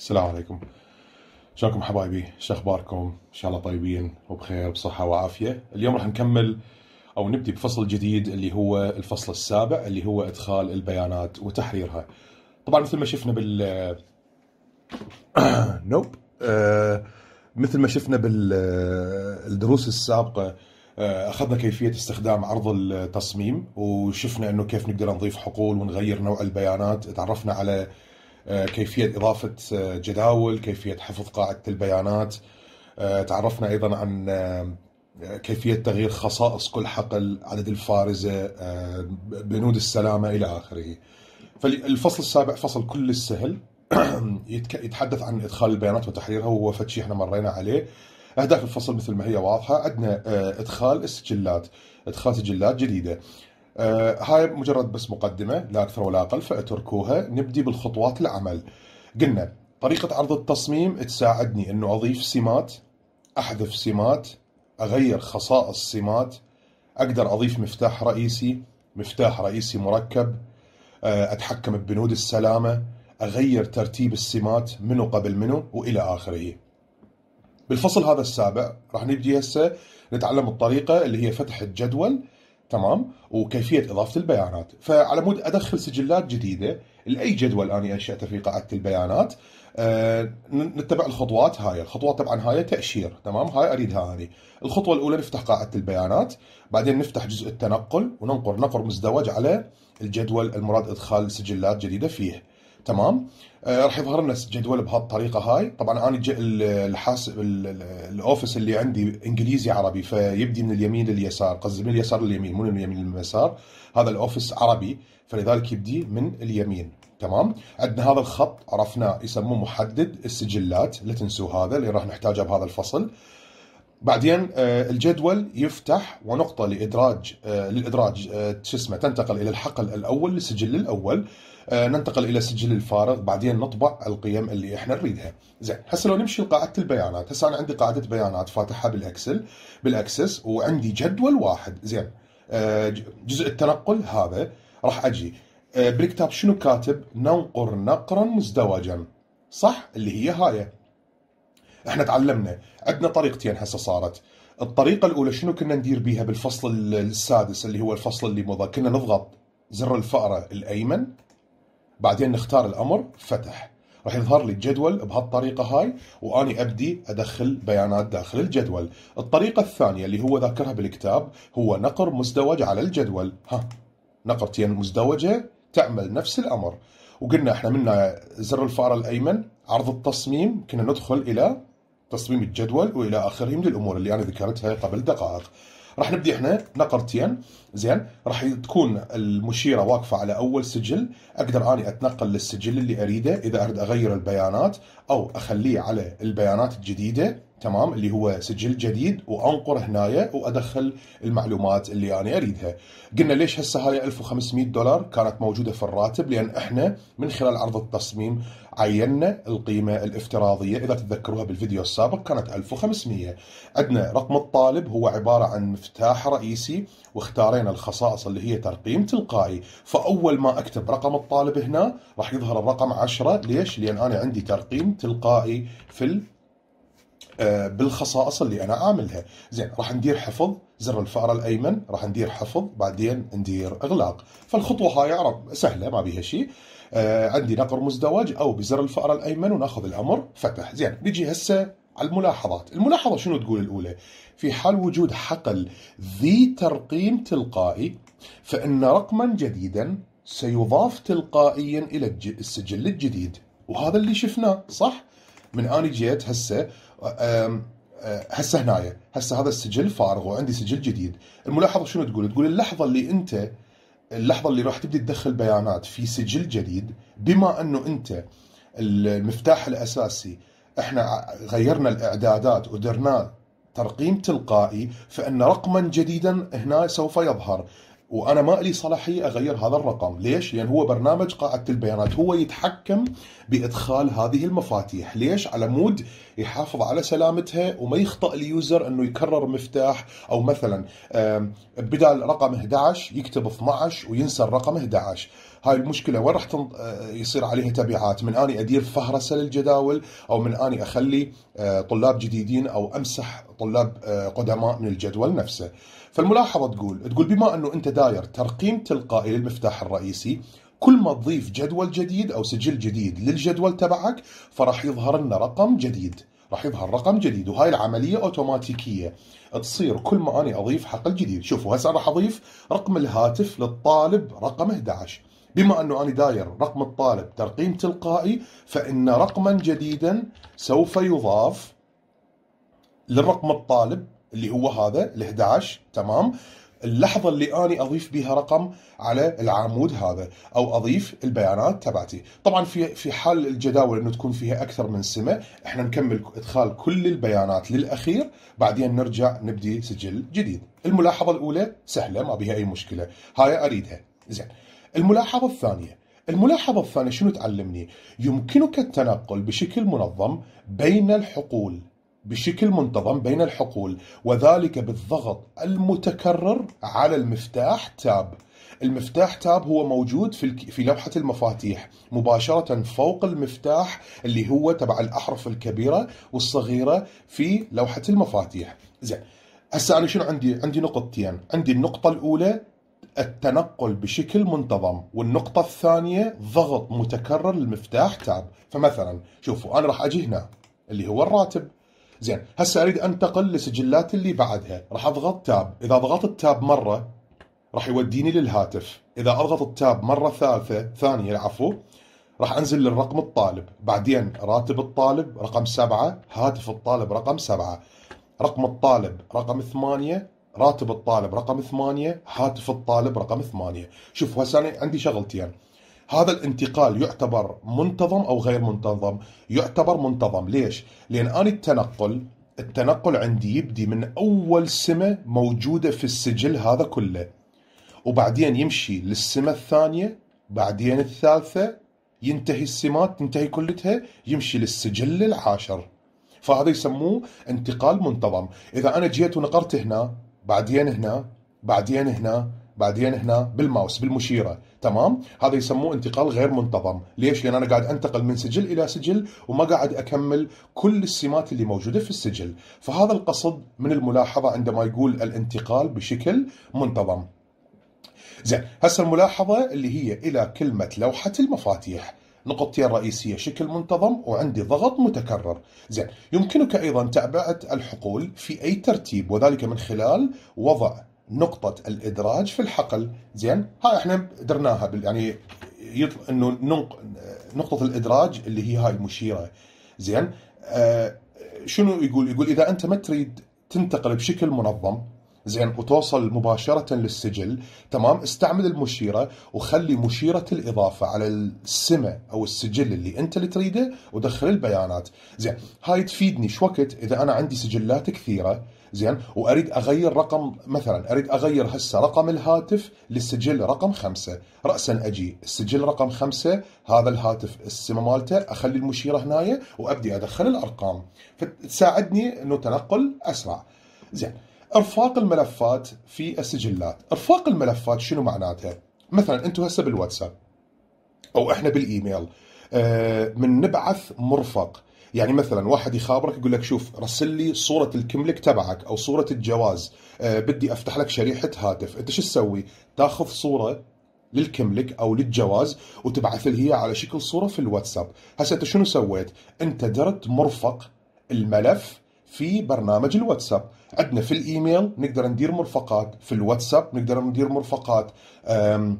السلام عليكم شلونكم حبايبي شو اخباركم ان شاء الله طيبين وبخير بصحه وعافيه اليوم راح نكمل او نبدي بفصل جديد اللي هو الفصل السابع اللي هو ادخال البيانات وتحريرها طبعا مثل ما شفنا بال نوب آه مثل ما شفنا بالدروس آه، السابقه آه، اخذنا كيفيه استخدام عرض التصميم وشفنا انه كيف نقدر نضيف حقول ونغير نوع البيانات تعرفنا على آه، كيفية إضافة آه، جداول كيفية حفظ قاعدة البيانات آه، تعرفنا أيضا عن كيفية تغيير خصائص كل حقل عدد الفارزة بنود السلامة إلى آخره فالفصل السابع فصل كل السهل يتحدث عن إدخال البيانات وتحريرها وهو شيء احنا مرينا عليه أهداف الفصل مثل ما هي واضحة عندنا إدخال السجلات إدخال سجلات جديدة آه هاي مجرد بس مقدمة لا أكثر ولا أقل فاتركوها نبدي بالخطوات العمل قلنا طريقة عرض التصميم تساعدني أنه أضيف سمات أحذف سمات أغير خصائص سمات أقدر أضيف مفتاح رئيسي مفتاح رئيسي مركب آه، أتحكم ببنود السلامة أغير ترتيب السمات منو قبل منو وإلى آخره بالفصل هذا السابع راح نبدي هسه نتعلم الطريقة اللي هي فتح الجدول تمام وكيفيه اضافه البيانات فعلى مود ادخل سجلات جديده لاي جدول اني انشاته في قاعده البيانات أه نتبع الخطوات هاي الخطوات طبعا هاي تاشير تمام هاي اريدها اني الخطوه الاولى نفتح قاعده البيانات بعدين نفتح جزء التنقل وننقر نقر مزدوج على الجدول المراد ادخال سجلات جديده فيه تمام آه راح يظهر لنا جدول بهالطريقه هاي طبعا انا الحاسب الاوفيس اللي عندي انجليزي عربي فيبدي من اليمين لليسار قصدي من اليسار لليمين مو من اليمين لليسار هذا الاوفيس عربي فلذلك يبدي من اليمين تمام عندنا هذا الخط عرفناه يسموه محدد السجلات لا تنسوا هذا اللي راح نحتاجه بهذا الفصل بعدين آه، الجدول يفتح ونقطة لإدراج آه، للإدراج آه، شو اسمه تنتقل إلى الحقل الأول للسجل الأول آه، ننتقل الى سجل الفارغ بعدين نطبع القيم اللي احنا نريدها زين هسه لو نمشي لقاعده البيانات هسه انا عندي قاعده بيانات فاتحها بالاكسل بالاكسس وعندي جدول واحد زين آه، جزء التنقل هذا راح اجي آه، بالكتاب شنو كاتب ننقر نقرا مزدوجا صح اللي هي هاي احنا تعلمنا عندنا طريقتين هسه صارت الطريقه الاولى شنو كنا ندير بيها بالفصل السادس اللي هو الفصل اللي مضى كنا نضغط زر الفأرة الأيمن بعدين نختار الامر فتح راح يظهر لي الجدول بهالطريقه هاي واني ابدي ادخل بيانات داخل الجدول الطريقه الثانيه اللي هو ذاكرها بالكتاب هو نقر مزدوج على الجدول ها نقرتين مزدوجه تعمل نفس الامر وقلنا احنا من زر الفار الايمن عرض التصميم كنا ندخل الى تصميم الجدول والى اخره من الامور اللي انا ذكرتها قبل دقائق راح نبدا احنا نقرتين زين راح تكون المشيره واقفه على اول سجل اقدر اني اتنقل للسجل اللي اريده اذا اريد اغير البيانات او اخليه على البيانات الجديده تمام اللي هو سجل جديد وانقر هنايا وادخل المعلومات اللي انا اريدها قلنا ليش هسه هاي 1500 دولار كانت موجوده في الراتب لان احنا من خلال عرض التصميم عينا القيمه الافتراضيه اذا تتذكروها بالفيديو السابق كانت 1500 عندنا رقم الطالب هو عباره عن مفتاح رئيسي واختارينا الخصائص اللي هي ترقيم تلقائي فاول ما اكتب رقم الطالب هنا راح يظهر الرقم 10 ليش لان انا عندي ترقيم تلقائي في آه، بالخصائص اللي انا عاملها زين راح ندير حفظ زر الفأرة الأيمن راح ندير حفظ بعدين ندير إغلاق فالخطوة هاي عرب سهلة ما بيها شيء آه عندي نقر مزدوج أو بزر الفأرة الأيمن وناخذ الأمر فتح زين نجي هسه على الملاحظات الملاحظة شنو تقول الأولى في حال وجود حقل ذي ترقيم تلقائي فإن رقما جديدا سيضاف تلقائيا إلى السجل الجديد وهذا اللي شفناه صح؟ من اني جيت هسه أه، هسه هنايا هسه هذا السجل فارغ وعندي سجل جديد الملاحظه شنو تقول تقول اللحظه اللي انت اللحظه اللي راح تبدي تدخل بيانات في سجل جديد بما انه انت المفتاح الاساسي احنا غيرنا الاعدادات ودرنا ترقيم تلقائي فان رقما جديدا هنا سوف يظهر وانا ما لي صلاحيه اغير هذا الرقم، ليش؟ لان هو برنامج قاعده البيانات، هو يتحكم بادخال هذه المفاتيح، ليش؟ على مود يحافظ على سلامتها وما يخطا اليوزر انه يكرر مفتاح او مثلا بدال رقم 11 يكتب 12 وينسى الرقم 11. هاي المشكلة وين راح آه، يصير عليها تبعات من أني أدير فهرسة للجداول أو من أني أخلي آه، طلاب جديدين أو أمسح طلاب آه، قدماء من الجدول نفسه فالملاحظه تقول تقول بما انه انت داير ترقيم تلقائي للمفتاح الرئيسي كل ما تضيف جدول جديد او سجل جديد للجدول تبعك فراح يظهر لنا رقم جديد راح يظهر رقم جديد وهاي العمليه اوتوماتيكيه تصير كل ما انا اضيف حقل جديد شوفوا هسه راح اضيف رقم الهاتف للطالب رقم 11 بما انه انا داير رقم الطالب ترقيم تلقائي فان رقما جديدا سوف يضاف للرقم الطالب اللي هو هذا ال 11 تمام اللحظة اللي أنا أضيف بها رقم على العمود هذا أو أضيف البيانات تبعتي طبعا في في حال الجداول أنه تكون فيها أكثر من سمة إحنا نكمل إدخال كل البيانات للأخير بعدين نرجع نبدي سجل جديد الملاحظة الأولى سهلة ما بها أي مشكلة هاي أريدها زين الملاحظة الثانية الملاحظة الثانية شنو تعلمني؟ يمكنك التنقل بشكل منظم بين الحقول بشكل منتظم بين الحقول وذلك بالضغط المتكرر على المفتاح تاب المفتاح تاب هو موجود في في لوحة المفاتيح مباشرة فوق المفتاح اللي هو تبع الأحرف الكبيرة والصغيرة في لوحة المفاتيح زين هسه أنا شنو عندي عندي نقطتين عندي النقطة الأولى التنقل بشكل منتظم والنقطة الثانية ضغط متكرر للمفتاح تاب فمثلا شوفوا أنا راح أجي هنا اللي هو الراتب زين هسه اريد انتقل لسجلات اللي بعدها راح اضغط تاب اذا ضغطت التاب مره راح يوديني للهاتف اذا اضغط التاب مره ثالثه ثانيه العفو راح انزل للرقم الطالب بعدين راتب الطالب رقم سبعة هاتف الطالب رقم سبعة رقم الطالب رقم ثمانية راتب الطالب رقم ثمانية هاتف الطالب رقم ثمانية شوف هسه عندي شغلتين يعني. هذا الانتقال يعتبر منتظم أو غير منتظم يعتبر منتظم ليش؟ لأن أنا التنقل التنقل عندي يبدي من أول سمة موجودة في السجل هذا كله وبعدين يمشي للسمة الثانية بعدين الثالثة ينتهي السمات تنتهي كلتها يمشي للسجل العاشر فهذا يسموه انتقال منتظم إذا أنا جيت ونقرت هنا بعدين هنا بعدين هنا بعدين هنا بالماوس بالمشيره تمام هذا يسموه انتقال غير منتظم ليش لان انا قاعد انتقل من سجل الى سجل وما قاعد اكمل كل السمات اللي موجوده في السجل فهذا القصد من الملاحظه عندما يقول الانتقال بشكل منتظم زين هسه الملاحظه اللي هي الى كلمه لوحه المفاتيح نقطتين رئيسيه شكل منتظم وعندي ضغط متكرر زين يمكنك ايضا تعبئه الحقول في اي ترتيب وذلك من خلال وضع نقطة الإدراج في الحقل زين هاي احنا درناها بال... يعني يطل... انه ننق... نقطة الإدراج اللي هي هاي المشيرة زين آه شنو يقول يقول إذا أنت ما تريد تنتقل بشكل منظم زين وتوصل مباشرة للسجل تمام استعمل المشيرة وخلي مشيرة الإضافة على السمة أو السجل اللي أنت اللي تريده ودخل البيانات زين هاي تفيدني شو وقت إذا أنا عندي سجلات كثيرة زين واريد اغير رقم مثلا اريد اغير هسه رقم الهاتف للسجل رقم خمسة راسا اجي السجل رقم خمسة هذا الهاتف السمه مالته اخلي المشيره هنايا وابدي ادخل الارقام فتساعدني انه تنقل اسرع زين ارفاق الملفات في السجلات ارفاق الملفات شنو معناتها مثلا انتم هسه بالواتساب او احنا بالايميل آه، من نبعث مرفق يعني مثلا واحد يخابرك يقول لك شوف رسل لي صوره الكملك تبعك او صوره الجواز آه، بدي افتح لك شريحه هاتف انت شو تسوي تاخذ صوره للكملك او للجواز وتبعث لي هي على شكل صوره في الواتساب هسه انت شنو سويت انت درت مرفق الملف في برنامج الواتساب عندنا في الايميل نقدر ندير مرفقات في الواتساب نقدر ندير مرفقات بال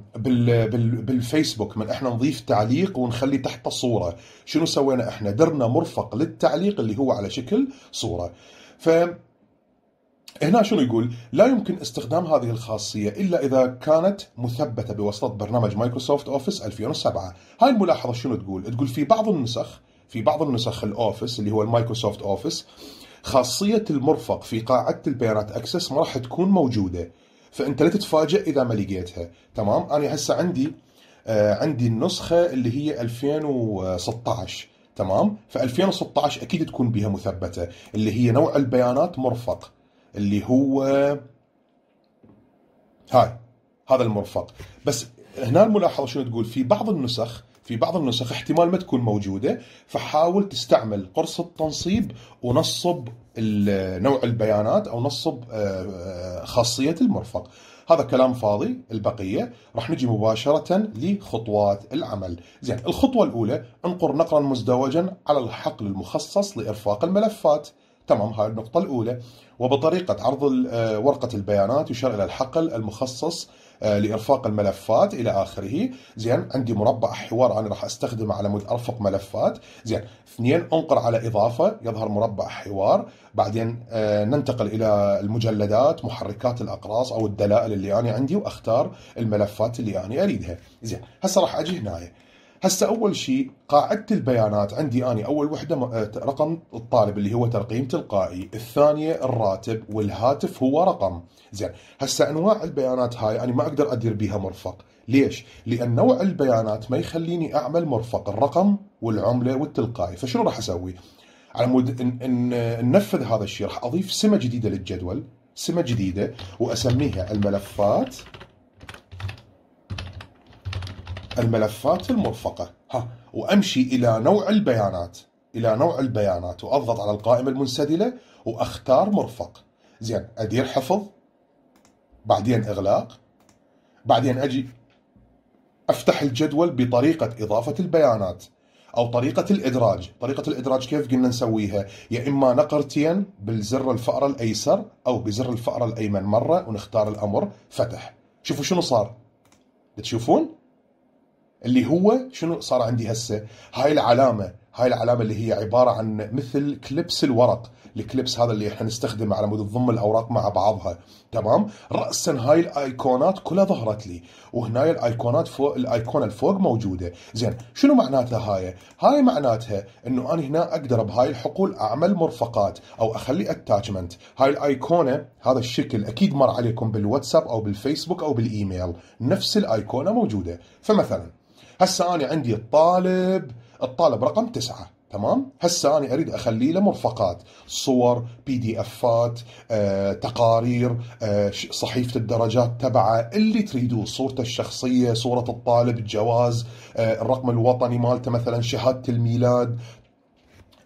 بال بالفيسبوك من احنا نضيف تعليق ونخلي تحت صوره شنو سوينا احنا درنا مرفق للتعليق اللي هو على شكل صوره ف هنا شنو يقول؟ لا يمكن استخدام هذه الخاصية إلا إذا كانت مثبتة بواسطة برنامج مايكروسوفت أوفيس 2007 هاي الملاحظة شنو تقول؟ تقول في بعض النسخ في بعض النسخ الأوفيس اللي هو المايكروسوفت أوفيس خاصية المرفق في قاعدة البيانات اكسس ما راح تكون موجودة فانت لا تتفاجئ اذا ما لقيتها تمام انا هسه عندي آه عندي النسخة اللي هي 2016 تمام ف 2016 اكيد تكون بها مثبتة اللي هي نوع البيانات مرفق اللي هو هاي هذا المرفق بس هنا الملاحظة شنو تقول في بعض النسخ في بعض النسخ احتمال ما تكون موجودة فحاول تستعمل قرص التنصيب ونصب نوع البيانات أو نصب آه، آه، خاصية المرفق هذا كلام فاضي البقية راح نجي مباشرة لخطوات العمل زين الخطوة الأولى انقر نقرا مزدوجا على الحقل المخصص لإرفاق الملفات تمام هاي النقطة الأولى وبطريقة عرض آه، ورقة البيانات يشار إلى الحقل المخصص آه، لإرفاق الملفات إلى آخره زين عندي مربع حوار أنا راح أستخدمه على مود أرفق ملفات زين اثنين أنقر على إضافة يظهر مربع حوار بعدين آه، ننتقل إلى المجلدات محركات الأقراص أو الدلائل اللي أنا عندي وأختار الملفات اللي أنا أريدها زين هسه راح أجي هنايا هسه اول شيء قاعده البيانات عندي اني اول وحده آه، رقم الطالب اللي هو ترقيم تلقائي، الثانيه الراتب والهاتف هو رقم، زين هسه انواع البيانات هاي انا ما اقدر ادير بيها مرفق، ليش؟ لان نوع البيانات ما يخليني اعمل مرفق الرقم والعمله والتلقائي، فشنو راح اسوي؟ على مود ننفذ هذا الشيء راح اضيف سمه جديده للجدول، سمه جديده واسميها الملفات الملفات المرفقة ها وأمشي إلى نوع البيانات إلى نوع البيانات وأضغط على القائمة المنسدلة وأختار مرفق زين أدير حفظ بعدين إغلاق بعدين أجي أفتح الجدول بطريقة إضافة البيانات أو طريقة الإدراج طريقة الإدراج كيف قلنا نسويها يا إما نقرتين بالزر الفأرة الأيسر أو بزر الفأرة الأيمن مرة ونختار الأمر فتح شوفوا شنو صار تشوفون اللي هو شنو صار عندي هسه هاي العلامه هاي العلامه اللي هي عباره عن مثل كليبس الورق الكليبس هذا اللي احنا نستخدمه على مود تضم الاوراق مع بعضها تمام راسا هاي الايقونات كلها ظهرت لي وهنا الايقونات فوق الايقونه الفوق موجوده زين شنو معناتها هاي هاي معناتها انه انا هنا اقدر بهاي الحقول اعمل مرفقات او اخلي اتاتشمنت هاي الايقونه هذا الشكل اكيد مر عليكم بالواتساب او بالفيسبوك او بالايميل نفس الايقونه موجوده فمثلا هسه انا عندي الطالب الطالب رقم تسعة تمام هسه انا اريد اخلي له مرفقات صور بي دي افات آه، تقارير آه، صحيفه الدرجات تبعه اللي تريدوه صورته الشخصيه صوره الطالب الجواز آه، الرقم الوطني مالته مثلا شهاده الميلاد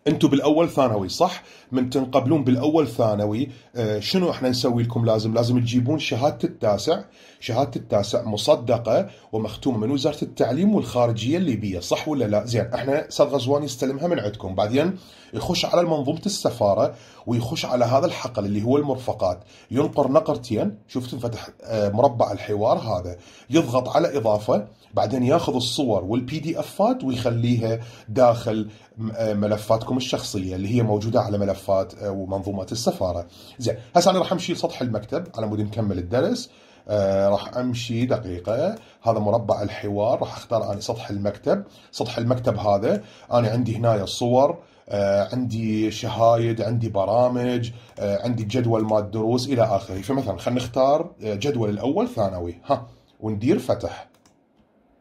انتم بالاول ثانوي صح من تنقبلون بالاول ثانوي آه، شنو احنا نسوي لكم لازم لازم تجيبون شهاده التاسع شهاده التاسع مصدقه ومختومه من وزاره التعليم والخارجيه الليبيه صح ولا لا زين احنا استاذ غزوان يستلمها من عندكم بعدين يخش على منظومه السفاره ويخش على هذا الحقل اللي هو المرفقات ينقر نقرتين شوف تنفتح آه، مربع الحوار هذا يضغط على اضافه بعدين ياخذ الصور والبي دي افات ويخليها داخل آه، ملفاتكم الشخصيه اللي هي موجوده على ملفات آه، ومنظومات السفاره زين هسه انا راح امشي سطح المكتب على مود نكمل الدرس آه راح امشي دقيقه هذا مربع الحوار راح اختار انا سطح المكتب سطح المكتب هذا انا عندي هنا الصور آه عندي شهايد عندي برامج آه عندي جدول مال دروس الى اخره فمثلا خلينا نختار آه، جدول الاول ثانوي ها وندير فتح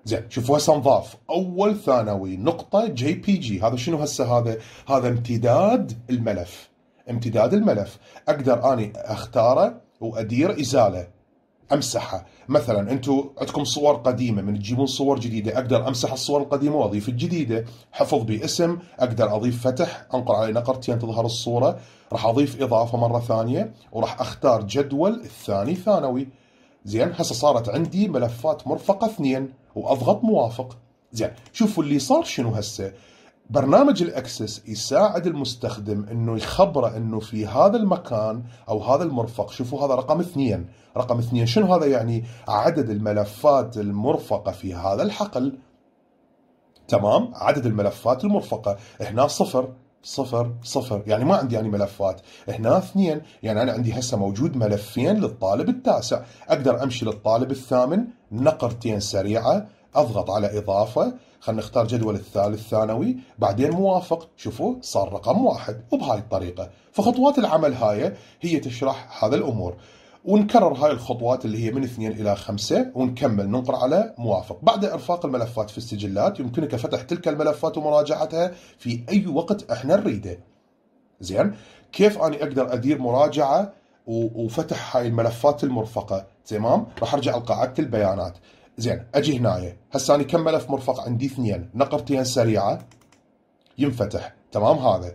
زين شوف هسه انضاف اول ثانوي نقطه جي بي جي هذا شنو هسه هذا هذا امتداد الملف امتداد الملف اقدر اني اختاره وادير ازاله امسحها مثلا انتم عندكم صور قديمه من تجيبون صور جديده اقدر امسح الصور القديمه واضيف الجديده حفظ باسم اقدر اضيف فتح انقر عليه نقرتين تظهر الصوره راح اضيف اضافه مره ثانيه وراح اختار جدول الثاني ثانوي زين هسه صارت عندي ملفات مرفقه اثنين واضغط موافق زين شوفوا اللي صار شنو هسه برنامج الاكسس يساعد المستخدم انه يخبره انه في هذا المكان او هذا المرفق شوفوا هذا رقم اثنين رقم اثنين شنو هذا يعني عدد الملفات المرفقه في هذا الحقل تمام عدد الملفات المرفقه هنا صفر صفر صفر يعني ما عندي يعني ملفات هنا اثنين يعني أنا عندي هسه موجود ملفين للطالب التاسع أقدر أمشي للطالب الثامن نقرتين سريعة أضغط على إضافة خلينا نختار جدول الثالث ثانوي بعدين موافق شوفوا صار رقم واحد وبهاي الطريقة فخطوات العمل هاي هي تشرح هذا الأمور ونكرر هاي الخطوات اللي هي من اثنين إلى خمسة ونكمل ننقر على موافق بعد إرفاق الملفات في السجلات يمكنك فتح تلك الملفات ومراجعتها في أي وقت احنا نريده زين كيف أنا أقدر أدير مراجعة وفتح هاي الملفات المرفقة تمام راح أرجع لقاعدة البيانات زين أجي هنايا هسه أنا كم ملف مرفق عندي اثنين نقرتين سريعة ينفتح تمام هذا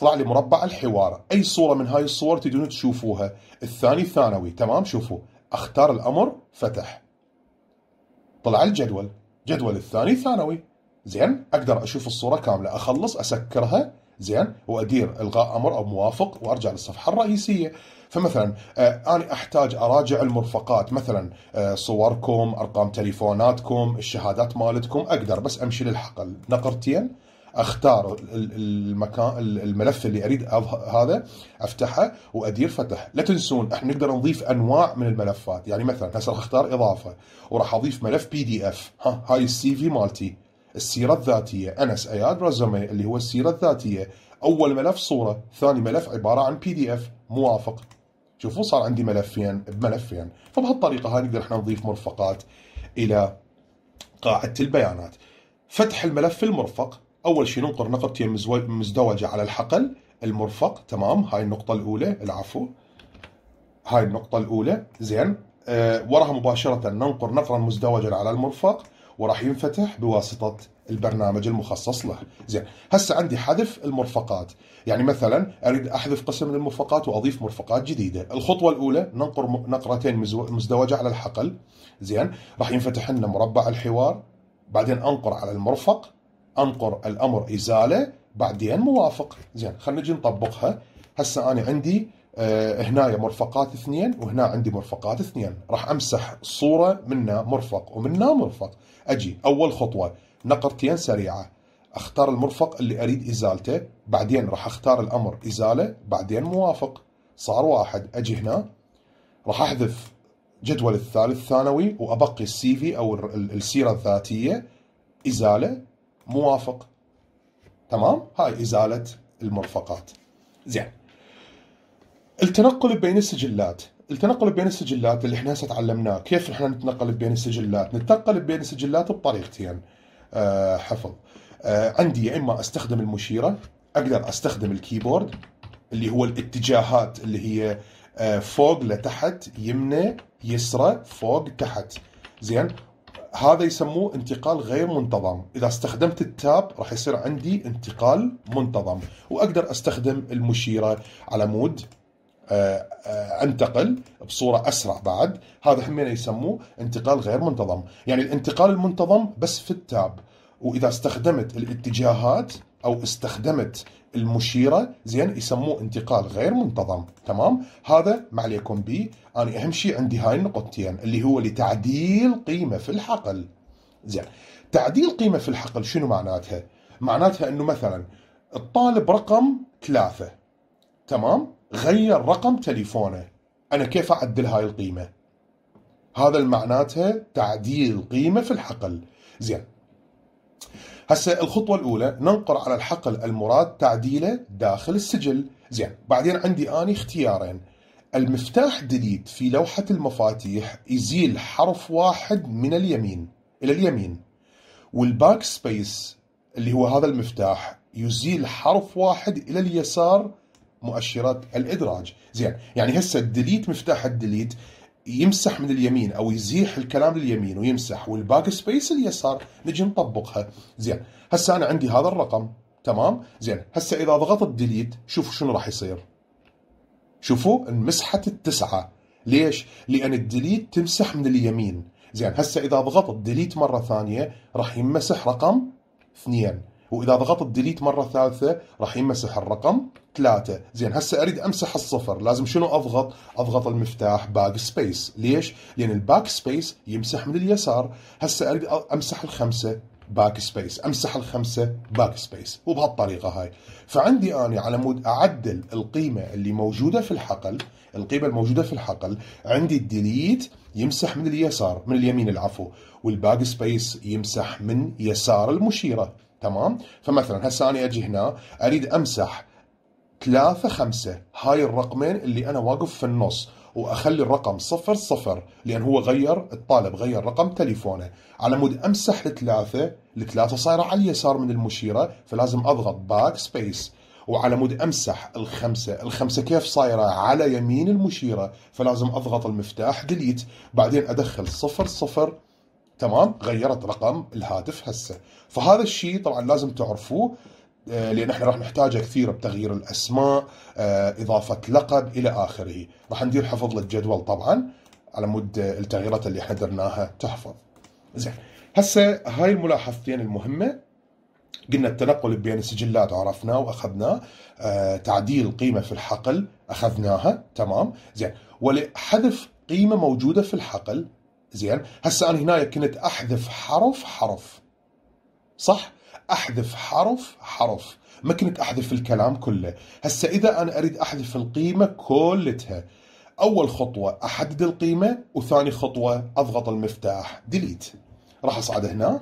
طلع لي مربع الحوار اي صوره من هاي الصور تدون تشوفوها الثاني ثانوي تمام شوفوا اختار الامر فتح طلع الجدول جدول الثاني ثانوي زين اقدر اشوف الصوره كامله اخلص اسكرها زين وادير الغاء امر او موافق وارجع للصفحه الرئيسيه فمثلا آه انا احتاج اراجع المرفقات مثلا آه صوركم ارقام تليفوناتكم الشهادات مالتكم اقدر بس امشي للحقل نقرتين اختار المكان الملف اللي اريد هذا افتحه وادير فتح لا تنسون احنا نقدر نضيف انواع من الملفات يعني مثلا هسه راح اختار اضافه وراح اضيف ملف بي دي اف ها هاي السي في مالتي السيره الذاتيه انس اياد رزومي اللي هو السيره الذاتيه اول ملف صوره ثاني ملف عباره عن بي دي اف موافق شوفوا صار عندي ملفين بملفين فبهالطريقه هاي نقدر احنا نضيف مرفقات الى قاعده البيانات فتح الملف المرفق أول شيء ننطر نقطتين مزدوجة على الحقل المرفق تمام هاي النقطة الأولى العفو هاي النقطة الأولى زين أه وراها مباشرة ننقر نقرا مزدوجا على المرفق وراح ينفتح بواسطة البرنامج المخصص له زين هسه عندي حذف المرفقات يعني مثلا اريد احذف قسم من المرفقات واضيف مرفقات جديده الخطوه الاولى ننقر نقرتين مزدوجه على الحقل زين راح ينفتح لنا مربع الحوار بعدين انقر على المرفق انقر الامر ازاله بعدين موافق زين خلينا نجي نطبقها هسه انا عندي آه، هنا مرفقات اثنين وهنا عندي مرفقات اثنين راح امسح الصوره منا مرفق ومنا مرفق اجي اول خطوه نقرتين سريعه اختار المرفق اللي اريد ازالته بعدين راح اختار الامر ازاله بعدين موافق صار واحد اجي هنا راح احذف جدول الثالث ثانوي وابقي السي في او السيره الذاتيه ازاله موافق تمام هاي إزالة المرفقات زين التنقل بين السجلات التنقل بين السجلات اللي احنا هسه تعلمناه كيف احنا نتنقل بين السجلات نتنقل بين السجلات بطريقتين أه حفظ أه عندي يا اما استخدم المشيره اقدر استخدم الكيبورد اللي هو الاتجاهات اللي هي أه فوق لتحت يمنى يسرى فوق تحت زين هذا يسموه انتقال غير منتظم إذا استخدمت التاب راح يصير عندي انتقال منتظم وأقدر أستخدم المشيرة على مود آه، آه، انتقل بصوره اسرع بعد هذا هم يسموه انتقال غير منتظم يعني الانتقال المنتظم بس في التاب واذا استخدمت الاتجاهات او استخدمت المشيره زين يسموه انتقال غير منتظم تمام هذا ما عليكم به انا اهم شيء عندي هاي النقطتين اللي هو لتعديل قيمه في الحقل زين تعديل قيمه في الحقل شنو معناتها معناتها انه مثلا الطالب رقم ثلاثة تمام غير رقم تليفونه انا كيف اعدل هاي القيمه هذا معناتها تعديل قيمه في الحقل زين هسه الخطوة الأولى ننقر على الحقل المراد تعديله داخل السجل زين بعدين عندي أني اختيارين المفتاح ديليت في لوحة المفاتيح يزيل حرف واحد من اليمين إلى اليمين والباك سبيس اللي هو هذا المفتاح يزيل حرف واحد إلى اليسار مؤشرات الإدراج زين يعني هسه الديليت مفتاح الديليت يمسح من اليمين او يزيح الكلام لليمين ويمسح والباك سبيس اليسار نجي نطبقها زين هسه انا عندي هذا الرقم تمام زين هسه اذا ضغطت ديليت شوفوا شنو راح يصير شوفوا انمسحت التسعه ليش لان الديليت تمسح من اليمين زين هسه اذا ضغطت ديليت مره ثانيه راح يمسح رقم اثنين واذا ضغطت ديليت مره ثالثه راح يمسح الرقم ثلاثة زين هسه اريد امسح الصفر لازم شنو اضغط اضغط المفتاح باك سبيس ليش لان الباك سبيس يمسح من اليسار هسه اريد امسح الخمسة باك سبيس امسح الخمسة باك سبيس وبهالطريقة هاي فعندي أنا على مود أعدل القيمة اللي موجودة في الحقل القيمة الموجودة في الحقل عندي الديليت يمسح من اليسار من اليمين العفو والباك سبيس يمسح من يسار المشيرة تمام فمثلا هسه أنا أجي هنا أريد أمسح ثلاثة خمسة هاي الرقمين اللي أنا واقف في النص وأخلي الرقم صفر صفر لأن هو غير الطالب غير رقم تليفونه على مود أمسح الثلاثة الثلاثة صايرة على اليسار من المشيرة فلازم أضغط باك سبيس وعلى مود امسح الخمسه، الخمسه كيف صايره على يمين المشيره، فلازم اضغط المفتاح ديليت، بعدين ادخل صفر صفر تمام؟ غيرت رقم الهاتف هسه، فهذا الشيء طبعا لازم تعرفوه آه، لان احنا راح نحتاجها كثير بتغيير الاسماء آه، اضافه لقب الى اخره راح ندير حفظ للجدول طبعا على مود التغييرات اللي احنا درناها تحفظ زين هسه هاي الملاحظتين المهمه قلنا التنقل بين السجلات عرفناه واخذناه آه، تعديل قيمه في الحقل اخذناها تمام زين ولحذف قيمه موجوده في الحقل زين هسه انا هنا كنت احذف حرف حرف صح احذف حرف حرف ما كنت احذف الكلام كله هسه اذا انا اريد احذف القيمه كلتها اول خطوه احدد القيمه وثاني خطوه اضغط المفتاح ديليت راح اصعد هنا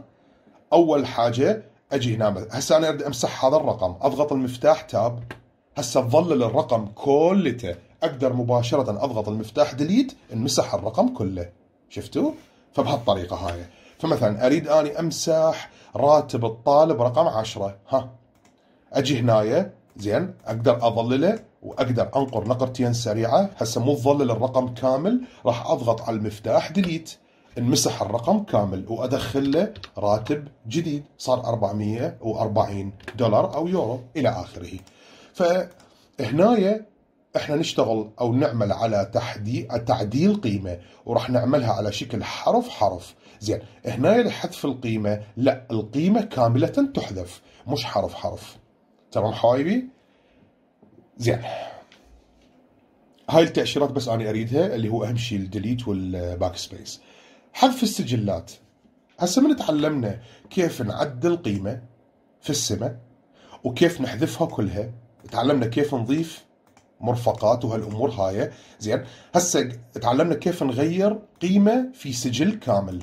اول حاجه اجي هنا هسه انا اريد امسح هذا الرقم اضغط المفتاح تاب هسه ظلل الرقم كلته اقدر مباشره اضغط المفتاح ديليت انمسح الرقم كله شفتوا فبهالطريقه هاي فمثلا اريد اني امسح راتب الطالب رقم 10 ها اجي هنايا زين اقدر اظلله واقدر انقر نقرتين سريعه هسه مو تظلل الرقم كامل راح اضغط على المفتاح ديليت انمسح الرقم كامل وادخل له راتب جديد صار 440 دولار او يورو الى اخره فهنايا احنا نشتغل او نعمل على تحديد تعديل قيمه وراح نعملها على شكل حرف حرف زين هنا لحذف القيمه لا القيمه كامله تحذف مش حرف حرف تمام حبايبي زين هاي التاشيرات بس انا اريدها اللي هو اهم شيء الديليت والباك سبيس حذف السجلات هسه من تعلمنا كيف نعدل قيمه في السماء وكيف نحذفها كلها تعلمنا كيف نضيف مرفقات وهالامور هاي زين هسه تعلمنا كيف نغير قيمه في سجل كامل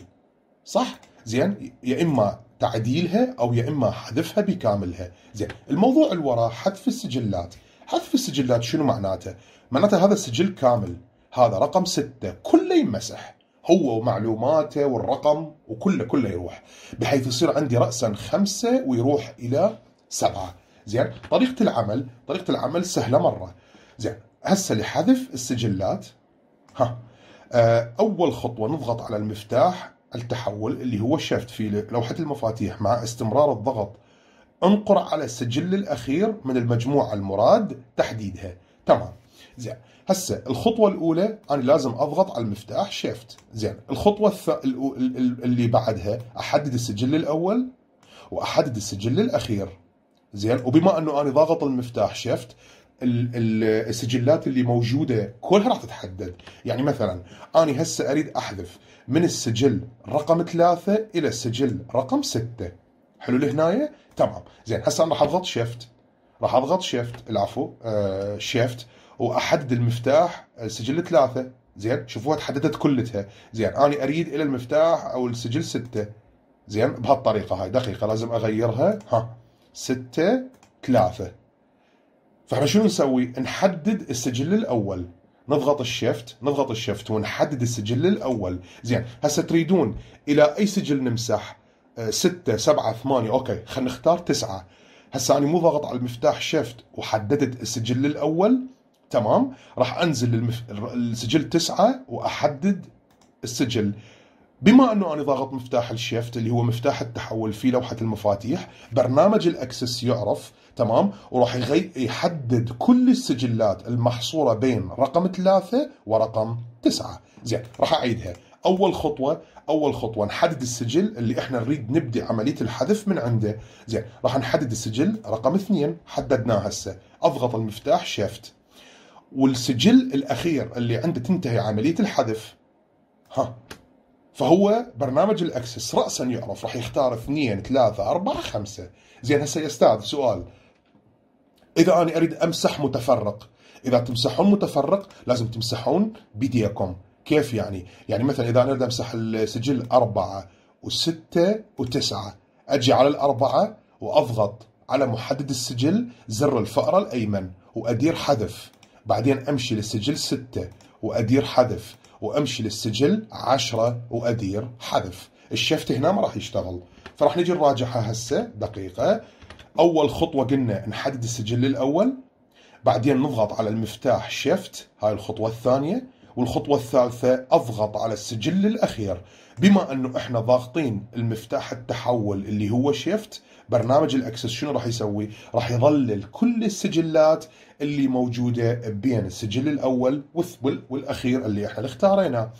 صح زين يا اما تعديلها او يا اما حذفها بكاملها زين الموضوع اللي وراه حذف السجلات حذف السجلات شنو معناته معناته هذا السجل كامل هذا رقم ستة كله يمسح هو ومعلوماته والرقم وكله كله يروح بحيث يصير عندي رأسا خمسة ويروح إلى سبعة زين طريقة العمل طريقة العمل سهلة مرة زين هسه لحذف السجلات ها آه، أول خطوة نضغط على المفتاح التحول اللي هو الشفت في لوحة المفاتيح مع استمرار الضغط انقر على السجل الأخير من المجموعة المراد تحديدها تمام زين هسه الخطوة الأولى أنا لازم أضغط على المفتاح شيفت زين الخطوة الث... اللي بعدها أحدد السجل الأول وأحدد السجل الأخير زين وبما أنه أنا ضاغط المفتاح شيفت السجلات اللي موجوده كلها راح تتحدد، يعني مثلا انا هسه اريد احذف من السجل رقم ثلاثه الى السجل رقم سته. حلو لهنايا؟ تمام، زين هسه انا راح اضغط شيفت راح اضغط شيفت العفو آه شيفت واحدد المفتاح آه، سجل ثلاثه زين شوفوها تحددت كلتها زين انا اريد الى المفتاح او السجل سته زين بهالطريقه هاي دقيقه لازم اغيرها ها سته ثلاثه فاحنا شنو نسوي؟ نحدد السجل الاول نضغط الشيفت نضغط الشيفت ونحدد السجل الاول زين هسه تريدون الى اي سجل نمسح 6 7 8 اوكي خلينا نختار 9 هسه انا مو ضاغط على المفتاح شيفت وحددت السجل الاول تمام راح انزل للمف... السجل 9 واحدد السجل بما انه انا ضاغط مفتاح الشيفت اللي هو مفتاح التحول في لوحه المفاتيح برنامج الاكسس يعرف تمام وراح يحدد كل السجلات المحصوره بين رقم ثلاثة ورقم تسعة زين راح اعيدها اول خطوه اول خطوه نحدد السجل اللي احنا نريد نبدا عمليه الحذف من عنده زين راح نحدد السجل رقم اثنين حددناه هسه اضغط المفتاح شيفت والسجل الاخير اللي عنده تنتهي عمليه الحذف ها فهو برنامج الاكسس راسا يعرف راح يختار اثنين ثلاثه اربعه خمسه زين هسه يا استاذ سؤال اذا انا اريد امسح متفرق اذا تمسحون متفرق لازم تمسحون بيديكم كيف يعني يعني مثلا اذا انا اريد امسح السجل أربعة وستة وتسعة اجي على الاربعة واضغط على محدد السجل زر الفأرة الايمن وادير حذف بعدين امشي للسجل ستة وادير حذف وامشي للسجل 10 وادير حذف الشفت هنا ما راح يشتغل فراح نجي نراجعها هسه دقيقة اول خطوة قلنا نحدد السجل الاول بعدين نضغط على المفتاح شيفت هاي الخطوة الثانية والخطوة الثالثة أضغط على السجل الأخير بما أنه إحنا ضاغطين المفتاح التحول اللي هو شيفت برنامج الاكسس شنو راح يسوي؟ راح يظلل كل السجلات اللي موجوده بين السجل الاول والاخير اللي احنا اختاريناه.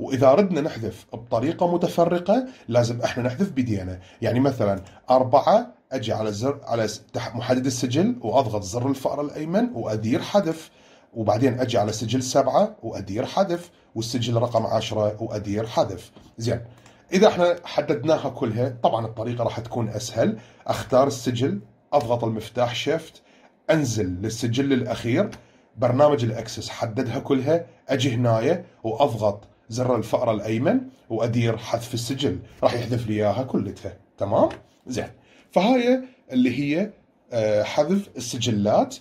واذا ردنا نحذف بطريقه متفرقه لازم احنا نحذف بيدينا، يعني مثلا اربعه اجي على زر على محدد السجل واضغط زر الفأر الايمن وادير حذف وبعدين اجي على سجل سبعه وادير حذف والسجل رقم عشرة وادير حذف، زين اذا احنا حددناها كلها طبعا الطريقه راح تكون اسهل اختار السجل اضغط المفتاح شيفت انزل للسجل الاخير برنامج الاكسس حددها كلها اجي هنايا واضغط زر الفأرة الأيمن وأدير حذف السجل راح يحذف لي إياها كلتها تمام زين فهاي اللي هي آه، حذف السجلات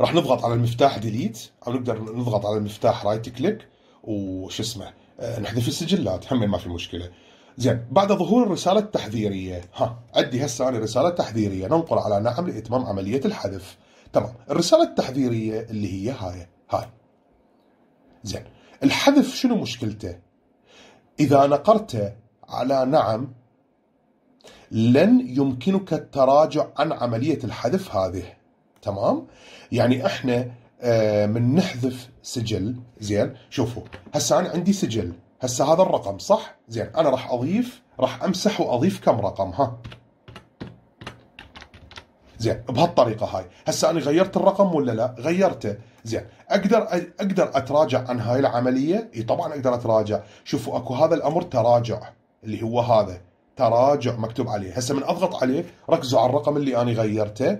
راح نضغط على المفتاح ديليت او نقدر نضغط على المفتاح رايت كليك وش اسمه آه، نحذف السجلات هم ما في مشكله زين بعد ظهور الرساله التحذيريه ها عندي هسه انا رساله تحذيريه ننقر على نعم لاتمام عمليه الحذف تمام الرساله التحذيريه اللي هي هاي هاي زين الحذف شنو مشكلته اذا نقرت على نعم لن يمكنك التراجع عن عمليه الحذف هذه تمام يعني احنا آه، من نحذف سجل زين شوفوا هسه انا عندي سجل هسه هذا الرقم صح زين انا راح اضيف راح امسح واضيف كم رقم ها زين بهالطريقه هاي هسه انا غيرت الرقم ولا لا غيرته زين اقدر اقدر اتراجع عن هاي العمليه اي طبعا اقدر اتراجع شوفوا اكو هذا الامر تراجع اللي هو هذا تراجع مكتوب عليه هسه من اضغط عليه ركزوا على الرقم اللي انا غيرته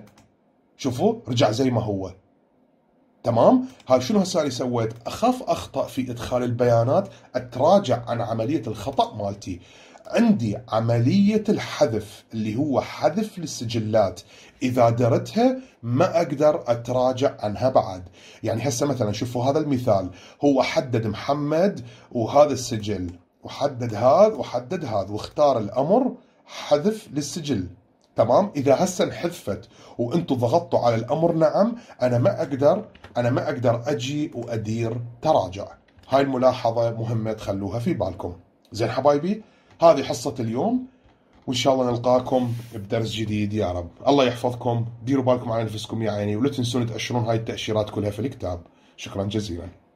شوفوا رجع زي ما هو تمام هاي شنو هسه سويت اخاف اخطا في ادخال البيانات اتراجع عن عمليه الخطا مالتي عندي عملية الحذف اللي هو حذف للسجلات إذا درتها ما أقدر أتراجع عنها بعد يعني هسه مثلا شوفوا هذا المثال هو حدد محمد وهذا السجل وحدد هذا وحدد هذا واختار الأمر حذف للسجل تمام إذا هسه انحذفت وأنتم ضغطتوا على الأمر نعم أنا ما أقدر أنا ما أقدر أجي وأدير تراجع هاي الملاحظة مهمة تخلوها في بالكم زين حبايبي هذه حصة اليوم وإن شاء الله نلقاكم بدرس جديد يا رب الله يحفظكم ديروا بالكم على نفسكم يا عيني ولا تنسون تأشرون هاي التأشيرات كلها في الكتاب شكرا جزيلا